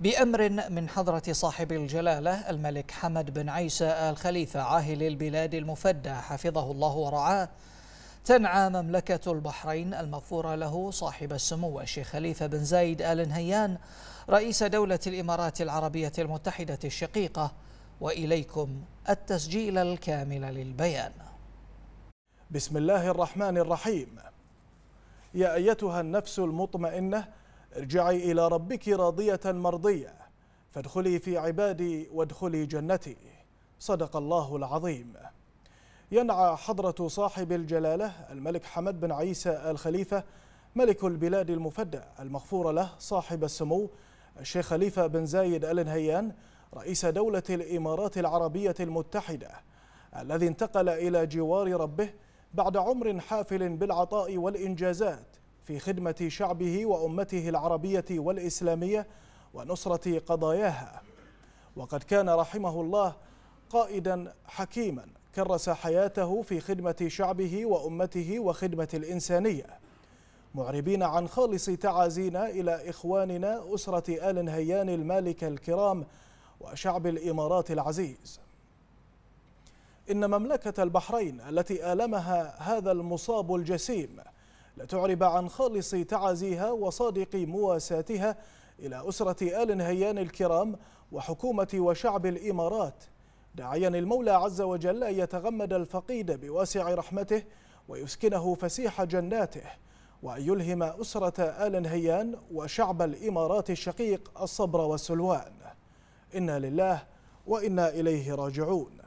بأمر من حضرة صاحب الجلالة الملك حمد بن عيسى آل خليفة عاهل البلاد المفدى حفظه الله ورعاه تنعى مملكة البحرين المغفورة له صاحب السمو الشيخ خليفة بن زايد آل نهيان رئيس دولة الإمارات العربية المتحدة الشقيقة وإليكم التسجيل الكامل للبيان بسم الله الرحمن الرحيم يا أيتها النفس المطمئنة ارجعي إلى ربك راضية مرضية فادخلي في عبادي وادخلي جنتي صدق الله العظيم ينعى حضرة صاحب الجلالة الملك حمد بن عيسى الخليفة ملك البلاد المفدى المغفور له صاحب السمو الشيخ خليفة بن زايد آل نهيان رئيس دولة الإمارات العربية المتحدة الذي انتقل إلى جوار ربه بعد عمر حافل بالعطاء والإنجازات في خدمة شعبه وأمته العربية والإسلامية ونصرة قضاياها وقد كان رحمه الله قائدا حكيما كرس حياته في خدمة شعبه وأمته وخدمة الإنسانية معربين عن خالص تعازينا إلى إخواننا أسرة آل هيان المالك الكرام وشعب الإمارات العزيز إن مملكة البحرين التي آلمها هذا المصاب الجسيم لتعرب عن خالص تعازيها وصادق مواساتها إلى أسرة آل نهيان الكرام وحكومة وشعب الإمارات داعيا المولى عز وجل أن يتغمد الفقيد بواسع رحمته ويسكنه فسيح جناته وأن يلهم أسرة آل نهيان وشعب الإمارات الشقيق الصبر والسلوان إنا لله وإنا إليه راجعون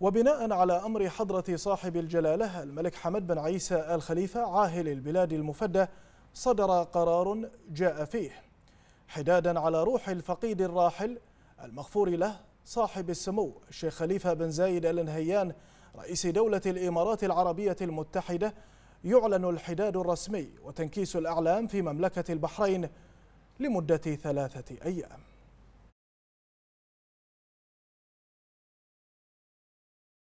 وبناء على أمر حضرة صاحب الجلالة الملك حمد بن عيسى الخليفة عاهل البلاد المفدى صدر قرار جاء فيه حدادا على روح الفقيد الراحل المغفور له صاحب السمو الشيخ خليفة بن زايد آل نهيان رئيس دولة الإمارات العربية المتحدة يعلن الحداد الرسمي وتنكيس الأعلام في مملكة البحرين لمدة ثلاثة أيام